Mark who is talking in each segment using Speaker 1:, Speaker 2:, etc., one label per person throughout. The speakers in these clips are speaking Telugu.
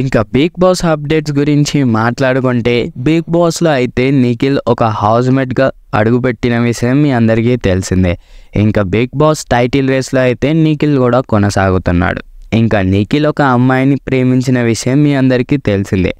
Speaker 1: ఇంకా బిగ్ బాస్ అప్డేట్స్ గురించి మాట్లాడుకుంటే బిగ్ బాస్లో అయితే నిఖిల్ ఒక హౌస్మేట్గా అడుగుపెట్టిన విషయం మీ అందరికీ తెలిసిందే ఇంకా బిగ్ బాస్ టైటిల్ రేస్లో అయితే నిఖిల్ కూడా కొనసాగుతున్నాడు ఇంకా నిఖిల్ ఒక అమ్మాయిని ప్రేమించిన విషయం మీ అందరికీ తెలిసిందే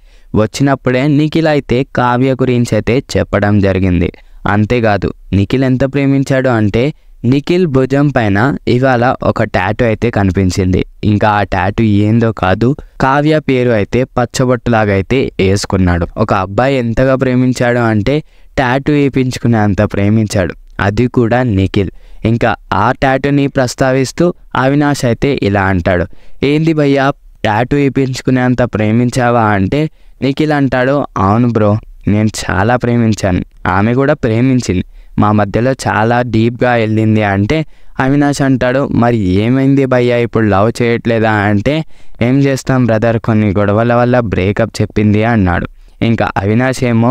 Speaker 1: వచ్చినప్పుడే నిఖిల్ అయితే కావ్య గురించి అయితే చెప్పడం జరిగింది అంతేకాదు నిఖిల్ ఎంత ప్రేమించాడు అంటే నిఖిల్ భుజం పైన ఇవాళ ఒక టాటూ అయితే కనిపించింది ఇంకా ఆ టాటూ ఏందో కాదు కావ్య పేరు అయితే పచ్చబొట్టులాగా అయితే వేసుకున్నాడు ఒక అబ్బాయి ఎంతగా ప్రేమించాడు అంటే టాటూ వేయించుకునే అంత ప్రేమించాడు అది కూడా నిఖిల్ ఇంకా ఆ టాటూని ప్రస్తావిస్తూ అవినాష్ అయితే ఇలా అంటాడు ఏంది భయ్యా టాటూ వేయించుకునే అంత ప్రేమించావా అంటే నిఖిల్ అంటాడు అవును బ్రో నేను చాలా ప్రేమించాను ఆమె కూడా ప్రేమించింది మా మధ్యలో చాలా డీప్గా వెళ్ళింది అంటే అవినాష్ అంటాడు మరి ఏమైంది భయ్యా ఇప్పుడు లవ్ చేయట్లేదా అంటే ఏం చేస్తాం బ్రదర్ కొన్ని గొడవల వల్ల బ్రేకప్ చెప్పింది అన్నాడు ఇంకా అవినాష్ ఏమో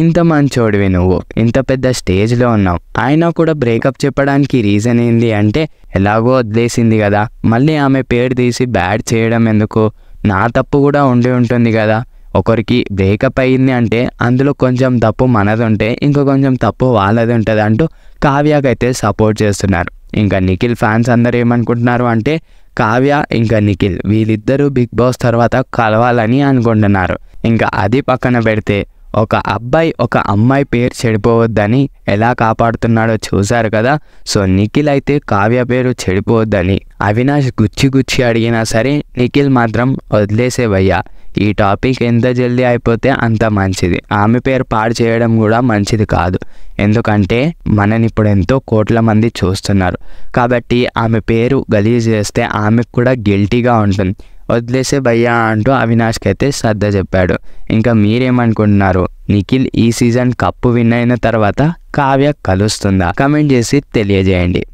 Speaker 1: ఇంత మంచోడివి నువ్వు ఇంత పెద్ద స్టేజ్లో ఉన్నావు ఆయన కూడా బ్రేకప్ చెప్పడానికి రీజన్ ఏంది అంటే ఎలాగో వదిలేసింది కదా మళ్ళీ ఆమె పేరు తీసి బ్యాడ్ చేయడం ఎందుకు నా తప్పు కూడా ఉండి ఉంటుంది కదా ఒకరికి బ్రేకప్ అయింది అంటే అందులో కొంచెం తప్పు మనది ఉంటే ఇంకా కొంచెం తప్పు వాళ్ళది ఉంటుంది అంటూ కావ్యకైతే సపోర్ట్ చేస్తున్నారు ఇంకా నిఖిల్ ఫ్యాన్స్ అందరూ ఏమనుకుంటున్నారు అంటే కావ్య ఇంకా నిఖిల్ వీళ్ళిద్దరూ బిగ్ బాస్ తర్వాత కలవాలని అనుకుంటున్నారు ఇంకా అది పక్కన పెడితే ఒక అబ్బాయి ఒక అమ్మాయి పేరు చెడిపోవద్దని ఎలా కాపాడుతున్నాడో చూశారు కదా సో నిఖిల్ అయితే కావ్య పేరు చెడిపోవద్దని అవినాష్ గుచ్చి గుచ్చి అడిగినా సరే నిఖిల్ మాత్రం వదిలేసేవయ్యా ఈ టాపిక్ ఎంత జల్దీ అయిపోతే అంత మంచిది ఆమె పేరు పాడు చేయడం కూడా మంచిది కాదు ఎందుకంటే మనని ఇప్పుడు ఎంతో కోట్ల మంది చూస్తున్నారు కాబట్టి ఆమె పేరు గలీజ్ చేస్తే ఆమెకు కూడా గిల్టీగా ఉంటుంది వదిలేసే భయ్యా అంటూ అవినాష్కి అయితే శ్రద్ధ చెప్పాడు ఇంకా మీరేమనుకుంటున్నారు నిఖిల్ ఈ సీజన్ కప్పు విన్ అయిన తర్వాత కావ్య కలుస్తుందా కమెంట్ చేసి తెలియజేయండి